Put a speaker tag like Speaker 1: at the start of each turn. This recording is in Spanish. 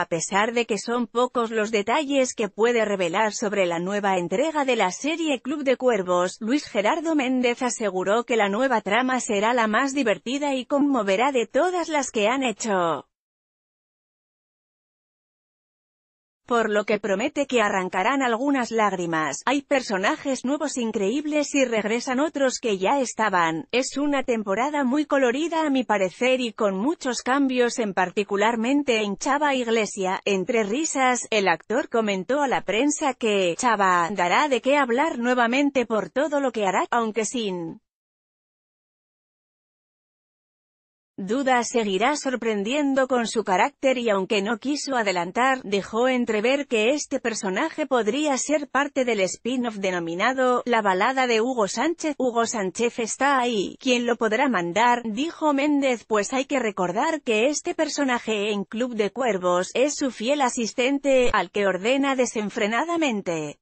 Speaker 1: A pesar de que son pocos los detalles que puede revelar sobre la nueva entrega de la serie Club de Cuervos, Luis Gerardo Méndez
Speaker 2: aseguró que la nueva trama será la más divertida y conmoverá de todas las que han hecho. por lo que promete que arrancarán algunas lágrimas, hay personajes nuevos increíbles y regresan otros que
Speaker 1: ya estaban, es una temporada muy colorida a mi parecer y con muchos cambios en particularmente en Chava Iglesia, entre risas, el actor comentó a la prensa
Speaker 2: que, Chava, dará de qué hablar nuevamente por todo lo que hará, aunque sin Duda seguirá sorprendiendo con su carácter y aunque no quiso adelantar, dejó entrever que este personaje
Speaker 1: podría ser parte del spin-off denominado La balada de Hugo Sánchez. Hugo Sánchez está ahí, ¿quién lo podrá mandar, dijo Méndez pues hay que recordar que este
Speaker 2: personaje en Club de Cuervos es su fiel asistente, al que ordena desenfrenadamente.